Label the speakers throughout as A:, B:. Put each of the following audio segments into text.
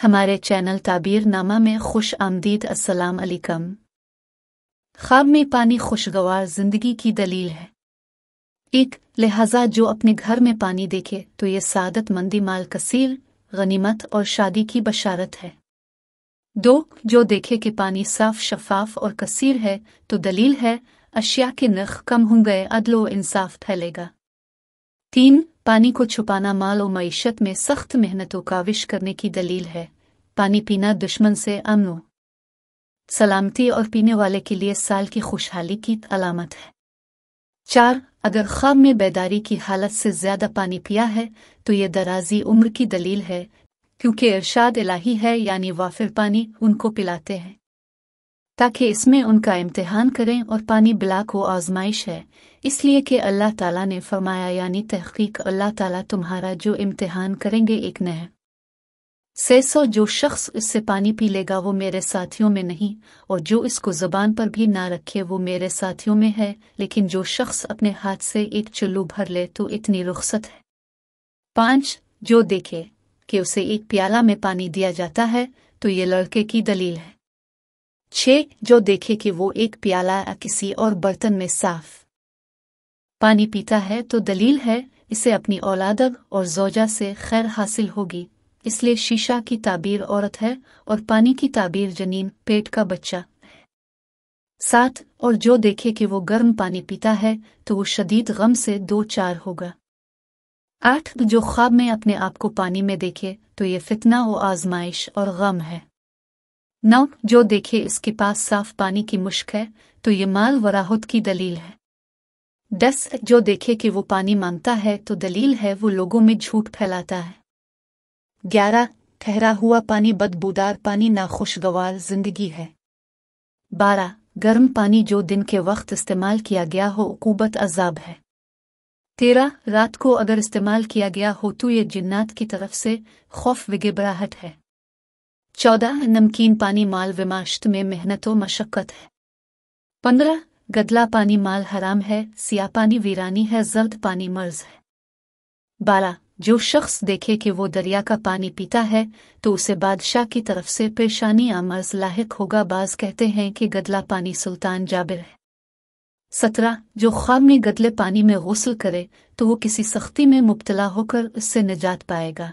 A: हमारे चैनल नामा में खुश आमदीद असलम अलीकम ख्वाब में पानी खुशगवार जिंदगी की दलील है एक लिहाजा जो अपने घर में पानी देखे तो ये सादत मंदी माल कसीर गनीमत और शादी की बशारत है दो जो देखे कि पानी साफ शफाफ और कसीर है तो दलील है अशिया के नख कम होंगे अदलो इंसाफ फैलेगा तीन पानी को छुपाना माल और मीशत में सख्त मेहनतों काविश करने की दलील है पानी पीना दुश्मन से अमन सलामती और पीने वाले के लिए साल की खुशहाली की अलामत है चार अगर ख्वाब में बेदारी की हालत से ज्यादा पानी पिया है तो ये दराजी उम्र की दलील है क्योंकि इरशाद इलाही है यानी वाफिर पानी उनको पिलाते हैं ताकि इसमें उनका इम्तिहान करें और पानी बिला को आजमाइश है इसलिए कि अल्लाह ताला ने फरमाया यानी तहकीक अल्लाह ताला तुम्हारा जो इम्तिहान करेंगे एक नह से सो जो शख्स इससे पानी पी लेगा वो मेरे साथियों में नहीं और जो इसको जबान पर भी ना रखे वो मेरे साथियों में है लेकिन जो शख्स अपने हाथ से एक चुल्लू भर ले तो इतनी रुख्सत है पांच जो देखे कि उसे एक प्याला में पानी दिया जाता है तो ये लड़के की दलील है छः जो देखे कि वो एक प्याला किसी और बर्तन में साफ पानी पीता है तो दलील है इसे अपनी औलाद और जोजा से खैर हासिल होगी इसलिए शीशा की ताबीर औरत है और पानी की ताबीर जनीन पेट का बच्चा साथ और जो देखे कि वो गर्म पानी पीता है तो वो शदीद गम से दो चार होगा आठ जो ख्वाब में अपने आप को पानी में देखे तो ये फितना व आजमाइश और गम है नौ जो देखे इसके पास साफ पानी की मुश्क है तो ये माल वराहत की दलील है दस जो देखे कि वो पानी मांगता है तो दलील है वो लोगों में झूठ फैलाता है ग्यारह ठहरा हुआ पानी बदबूदार पानी नाखुशगवार जिंदगी है बारह गर्म पानी जो दिन के वक्त इस्तेमाल किया गया हो उकूबत अजाब है तेरह रात को अगर इस्तेमाल किया गया हो तो ये जिन्नात की तरफ से खौफ विगेबराहट है चौदह नमकीन पानी माल विमाश्त में मेहनत व मशक्क़त है पंद्रह गदला पानी माल हराम है सिया पानी वीरानी है जर्द पानी मर्ज है बारह जो शख्स देखे कि वो दरिया का पानी पीता है तो उसे बादशाह की तरफ से पेशानी या मर्ज लाक होगा बाज कहते हैं कि गदला पानी सुल्तान जाबिर है सत्रह जो ख्वाब में गदले पानी में गौसल करे तो वो किसी सख्ती में मुबतला होकर उससे निजात पाएगा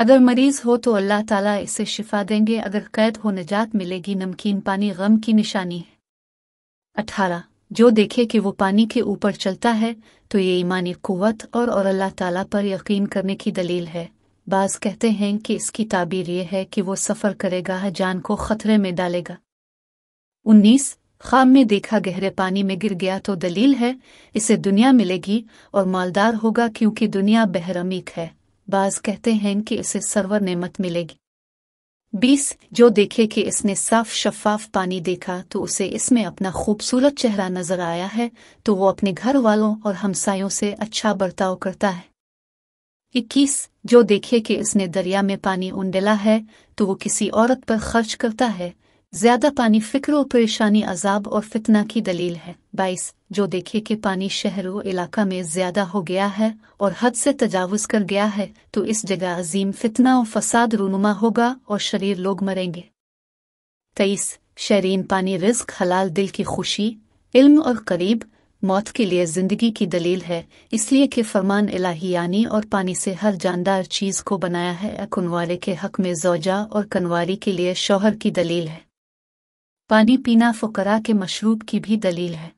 A: अगर मरीज हो तो अल्लाह ताला इसे शिफा देंगे अगर कैद हो निजात मिलेगी नमकीन पानी गम की निशानी है अठारह जो देखे कि वो पानी के ऊपर चलता है तो ये ईमानी कुवत और, और अल्लाह ताला पर यकीन करने की दलील है बाज कहते हैं कि इसकी ताबीर यह है कि वो सफ़र करेगा जान को खतरे में डालेगा उन्नीस खाम में देखा गहरे पानी में गिर गया तो दलील है इसे दुनिया मिलेगी और मालदार होगा क्योंकि दुनिया बहरमीक है बाज कहते हैं कि इसे सर्वर नेमत मिलेगी बीस जो देखे कि इसने साफ शफाफ पानी देखा तो उसे इसमें अपना खूबसूरत चेहरा नजर आया है तो वो अपने घर वालों और हमसायों से अच्छा बर्ताव करता है इक्कीस जो देखे कि इसने दरिया में पानी उंडेला है तो वो किसी औरत पर खर्च करता है ज्यादा पानी फिक्र और परेशानी अजाब और फितना की दलील है बाईस जो देखे कि पानी शहरों इलाका में ज्यादा हो गया है और हद से तजावज कर गया है तो इस जगह अजीम फितना और फसाद रूनुमा होगा और शरीर लोग मरेंगे तेईस शरीन पानी रिस्क हलाल दिल की खुशी इल्म और करीब मौत के लिए जिंदगी की दलील है इसलिए कि फरमान इलाहियानी और पानी से हर जानदार चीज को बनाया है कनवारे के हक में जोजा और कनवारी के लिए शौहर की दलील है पानी पीना फुकरा के मशरूब की भी दलील है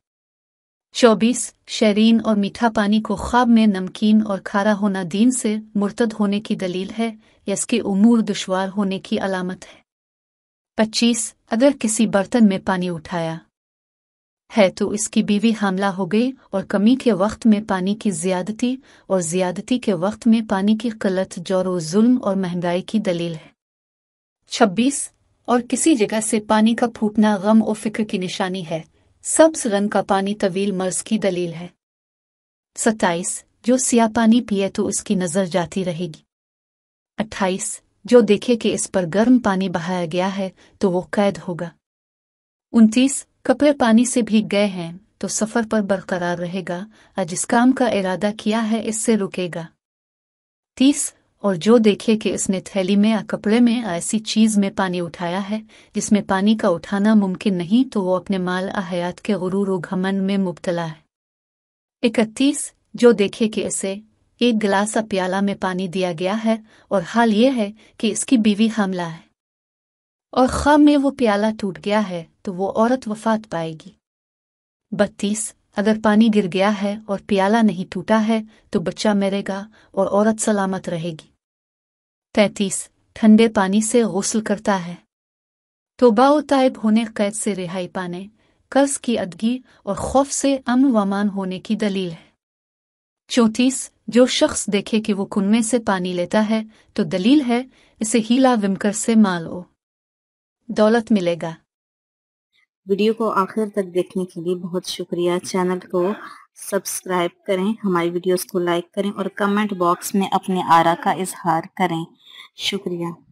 A: चौबीस शरीन और मीठा पानी को ख्वाब में नमकीन और खारा होना दीन से मुर्तद होने की दलील है या इसके उमूर दुशवार होने की अलामत है पच्चीस अगर किसी बर्तन में पानी उठाया है तो इसकी बीवी हमला हो गई और कमी के वक्त में पानी की ज्यादती और ज्यादती के वक्त में पानी की किल्लत जोर जुल्म और महंगाई की दलील है छब्बीस और किसी जगह से पानी का फूटना गम और फिक्र की निशानी है सब्स रंग का पानी तवील मर्ज की दलील है सत्ताईस जो सिया पानी पिए तो उसकी नजर जाती रहेगी अट्ठाईस जो देखे कि इस पर गर्म पानी बहाया गया है तो वो कैद होगा उनतीस कपड़े पानी से भीग गए हैं तो सफर पर बरकरार रहेगा और जिस काम का इरादा किया है इससे रुकेगा तीस और जो देखे कि इसने थैली में या कपड़े में ऐसी चीज में पानी उठाया है जिसमें पानी का उठाना मुमकिन नहीं तो वो अपने माल हयात के गुरूर व घमन में मुबतला है इकतीस जो देखे कि इसे एक गिलास या प्याला में पानी दिया गया है और हाल यह है कि इसकी बीवी हमला है और खम में वो प्याला टूट गया है तो वो औरत वफात पाएगी बत्तीस अगर पानी गिर गया है और प्याला नहीं टूटा है तो बच्चा मरेगा और औरत सलामत रहेगी तैतीस ठंडे पानी से गौसल करता है तो बाब होने कैद से रिहाई पाने कर्ज की अदगी और खौफ से अमन वमान होने की दलील है चौंतीस जो शख्स देखे कि वो कुनवे से पानी लेता है तो दलील है इसे हीला विमकर से मालो दौलत मिलेगा वीडियो को आखिर तक देखने के लिए बहुत शुक्रिया चैनल को सब्सक्राइब करें हमारी वीडियोस को लाइक करें और कमेंट बॉक्स में अपने आरा का इजहार करें शुक्रिया